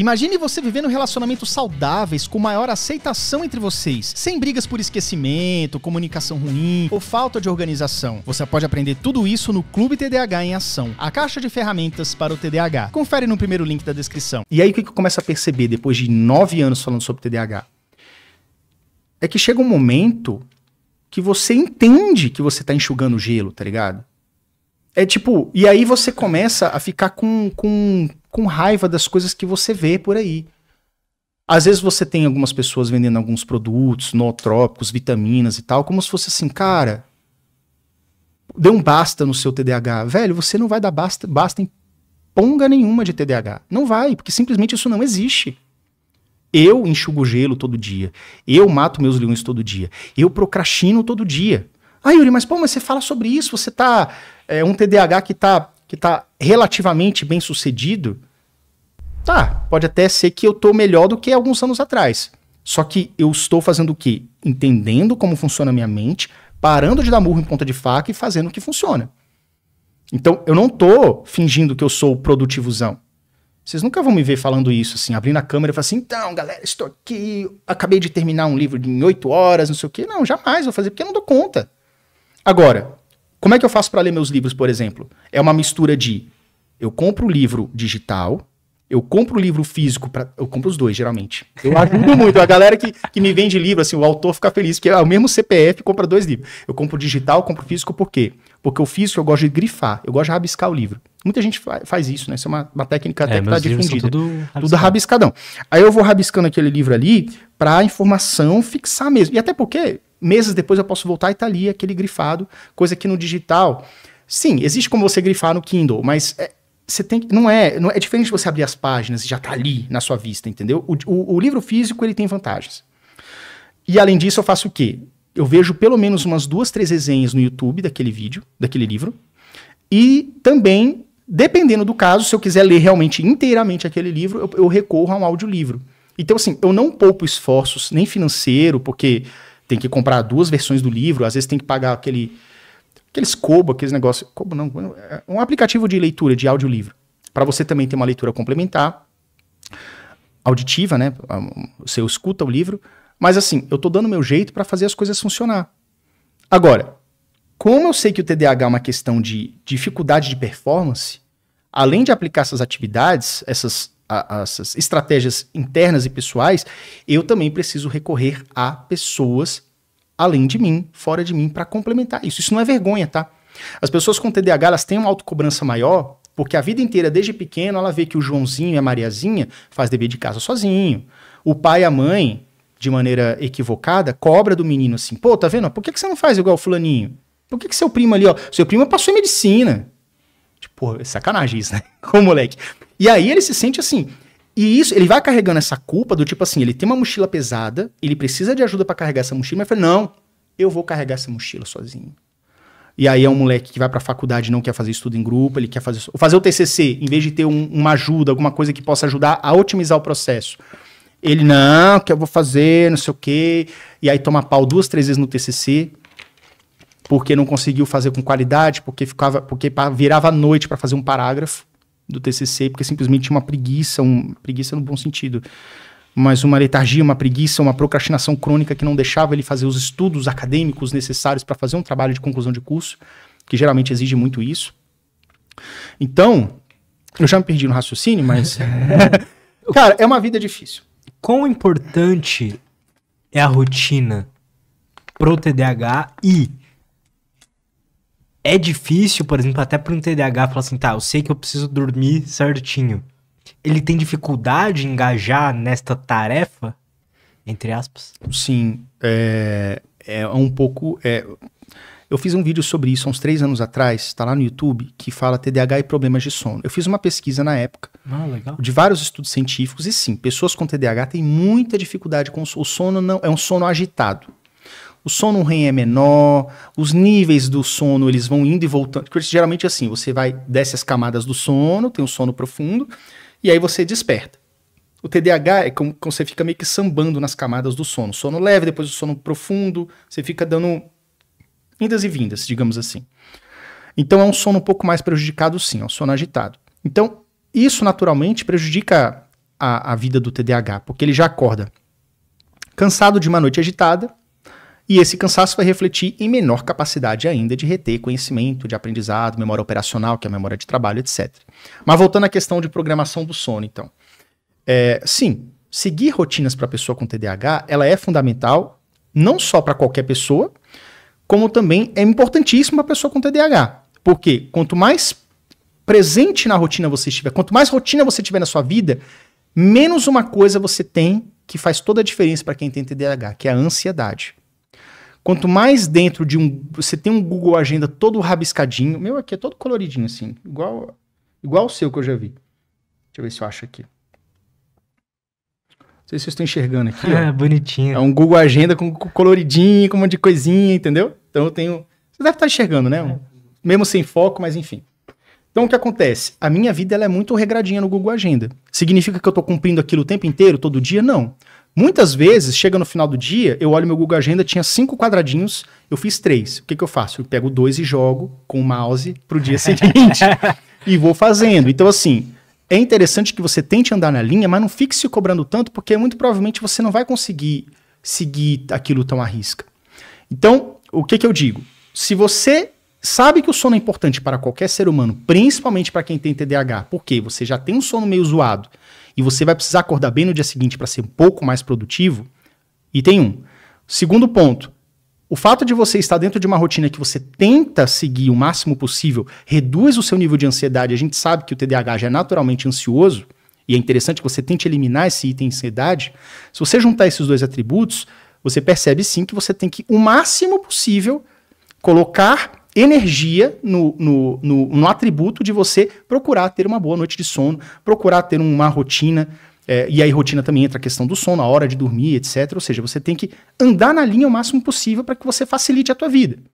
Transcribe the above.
Imagine você vivendo relacionamentos saudáveis com maior aceitação entre vocês, sem brigas por esquecimento, comunicação ruim ou falta de organização. Você pode aprender tudo isso no Clube TDAH em Ação, a caixa de ferramentas para o TDAH. Confere no primeiro link da descrição. E aí o que eu começo a perceber depois de nove anos falando sobre TDAH? É que chega um momento que você entende que você está enxugando gelo, tá ligado? É tipo, e aí você começa a ficar com, com, com raiva das coisas que você vê por aí. Às vezes você tem algumas pessoas vendendo alguns produtos, nootrópicos, vitaminas e tal, como se fosse assim, cara, dê um basta no seu TDAH. Velho, você não vai dar basta, basta em ponga nenhuma de TDAH. Não vai, porque simplesmente isso não existe. Eu enxugo gelo todo dia. Eu mato meus leões todo dia. Eu procrastino todo dia. Ah, Yuri, mas pô, mas você fala sobre isso, você tá. É um TDAH que tá, que tá relativamente bem sucedido. Tá, pode até ser que eu tô melhor do que alguns anos atrás. Só que eu estou fazendo o quê? Entendendo como funciona a minha mente, parando de dar murro em ponta de faca e fazendo o que funciona. Então, eu não tô fingindo que eu sou produtivozão. Vocês nunca vão me ver falando isso, assim, abrindo a câmera e falando assim, então, galera, estou aqui, acabei de terminar um livro em oito horas, não sei o quê. Não, jamais vou fazer, porque eu não dou conta. Agora, como é que eu faço para ler meus livros, por exemplo? É uma mistura de eu compro o livro digital, eu compro o livro físico, pra, eu compro os dois, geralmente. Eu ajudo muito. A galera que, que me vende livro, assim, o autor fica feliz, porque é o mesmo CPF compra dois livros. Eu compro digital, compro físico, por quê? Porque o físico eu gosto de grifar, eu gosto de rabiscar o livro. Muita gente fa faz isso, né? Isso é uma, uma técnica é, até é, que está difundida. Tudo, tudo rabiscadão. Aí eu vou rabiscando aquele livro ali para a informação fixar mesmo. E até porque meses depois eu posso voltar e tá ali aquele grifado, coisa que no digital. Sim, existe como você grifar no Kindle, mas é, você tem não é não é, é diferente você abrir as páginas e já tá ali na sua vista entendeu o, o, o, livro físico ele tem vantagens e além disso eu faço o quê eu vejo pelo menos umas duas três resenhas no YouTube daquele vídeo daquele livro e também dependendo do caso se eu quiser ler realmente inteiramente aquele livro eu, eu recorro a um audiolivro então assim eu não poupo esforços nem financeiro porque tem que comprar duas versões do livro, às vezes tem que pagar aquele aqueles Kobo, aqueles negócios, Kobo não, é um aplicativo de leitura de audiolivro, para você também ter uma leitura complementar auditiva, né? Você escuta o livro, mas assim, eu tô dando meu jeito para fazer as coisas funcionar. Agora, como eu sei que o TDAH é uma questão de dificuldade de performance, além de aplicar essas atividades, essas essas as estratégias internas e pessoais, eu também preciso recorrer a pessoas além de mim, fora de mim, para complementar isso. Isso não é vergonha, tá? As pessoas com TDAH elas têm uma autocobrança maior, porque a vida inteira, desde pequeno, ela vê que o Joãozinho e a Mariazinha faz dever de casa sozinho. O pai e a mãe, de maneira equivocada, cobra do menino assim: pô, tá vendo? Por que, que você não faz igual o fulaninho? Por que, que seu primo ali, ó? Seu primo passou em medicina. Tipo, é sacanagem isso, né? Com o moleque. E aí ele se sente assim. E isso, ele vai carregando essa culpa do tipo assim, ele tem uma mochila pesada, ele precisa de ajuda para carregar essa mochila, mas fala, não, eu vou carregar essa mochila sozinho. E aí é um moleque que vai pra faculdade e não quer fazer estudo em grupo, ele quer fazer, fazer o TCC, em vez de ter um, uma ajuda, alguma coisa que possa ajudar a otimizar o processo. Ele, não, que eu vou fazer, não sei o quê. E aí toma pau duas, três vezes no TCC, porque não conseguiu fazer com qualidade, porque ficava, porque virava noite para fazer um parágrafo do TCC, porque simplesmente tinha uma preguiça, uma preguiça no bom sentido, mas uma letargia, uma preguiça, uma procrastinação crônica que não deixava ele fazer os estudos acadêmicos necessários para fazer um trabalho de conclusão de curso, que geralmente exige muito isso. Então, eu já me perdi no raciocínio, mas cara, é uma vida difícil. Quão importante é a rotina pro TDAH e é difícil, por exemplo, até para um TDAH falar assim, tá, eu sei que eu preciso dormir certinho. Ele tem dificuldade em engajar nesta tarefa, entre aspas? Sim, é, é um pouco... É, eu fiz um vídeo sobre isso há uns três anos atrás, está lá no YouTube, que fala TDAH e problemas de sono. Eu fiz uma pesquisa na época ah, de vários estudos científicos e sim, pessoas com TDAH têm muita dificuldade com o sono, não é um sono agitado o sono REM é menor, os níveis do sono eles vão indo e voltando. Porque geralmente é assim, você vai desce as camadas do sono, tem um sono profundo, e aí você desperta. O TDAH é como, como você fica meio que sambando nas camadas do sono. Sono leve, depois o sono profundo, você fica dando indas e vindas, digamos assim. Então é um sono um pouco mais prejudicado, sim, é um sono agitado. Então, isso naturalmente prejudica a, a vida do TDAH, porque ele já acorda cansado de uma noite agitada, e esse cansaço vai refletir em menor capacidade ainda de reter conhecimento, de aprendizado, memória operacional, que é a memória de trabalho, etc. Mas voltando à questão de programação do sono, então. É, sim, seguir rotinas para a pessoa com TDAH, ela é fundamental, não só para qualquer pessoa, como também é importantíssimo para a pessoa com TDAH. Porque quanto mais presente na rotina você estiver, quanto mais rotina você tiver na sua vida, menos uma coisa você tem que faz toda a diferença para quem tem TDAH, que é a ansiedade. Quanto mais dentro de um. Você tem um Google Agenda todo rabiscadinho. Meu aqui é todo coloridinho, assim. Igual, igual o seu que eu já vi. Deixa eu ver se eu acho aqui. Não sei se vocês estão enxergando aqui. Ah, bonitinho. É um Google Agenda com, com coloridinho, com um monte de coisinha, entendeu? Então eu tenho. Você deve estar enxergando, né? Um, é. mesmo sem foco, mas enfim. Então o que acontece? A minha vida ela é muito regradinha no Google Agenda. Significa que eu estou cumprindo aquilo o tempo inteiro, todo dia? Não. Muitas vezes, chega no final do dia, eu olho meu Google Agenda, tinha cinco quadradinhos, eu fiz três. O que, que eu faço? Eu pego dois e jogo com o mouse para o dia seguinte e vou fazendo. Então, assim, é interessante que você tente andar na linha, mas não fique se cobrando tanto, porque muito provavelmente você não vai conseguir seguir aquilo tão à risca. Então, o que, que eu digo? Se você sabe que o sono é importante para qualquer ser humano, principalmente para quem tem TDAH, porque você já tem um sono meio zoado, e você vai precisar acordar bem no dia seguinte para ser um pouco mais produtivo, item 1. Um. Segundo ponto, o fato de você estar dentro de uma rotina que você tenta seguir o máximo possível reduz o seu nível de ansiedade. A gente sabe que o TDAH já é naturalmente ansioso, e é interessante que você tente eliminar esse item ansiedade. Se você juntar esses dois atributos, você percebe sim que você tem que, o máximo possível, colocar energia no, no, no, no, atributo de você procurar ter uma boa noite de sono, procurar ter uma rotina. É, e aí, rotina também entra a questão do sono, a hora de dormir, etc. Ou seja, você tem que andar na linha o máximo possível para que você facilite a tua vida.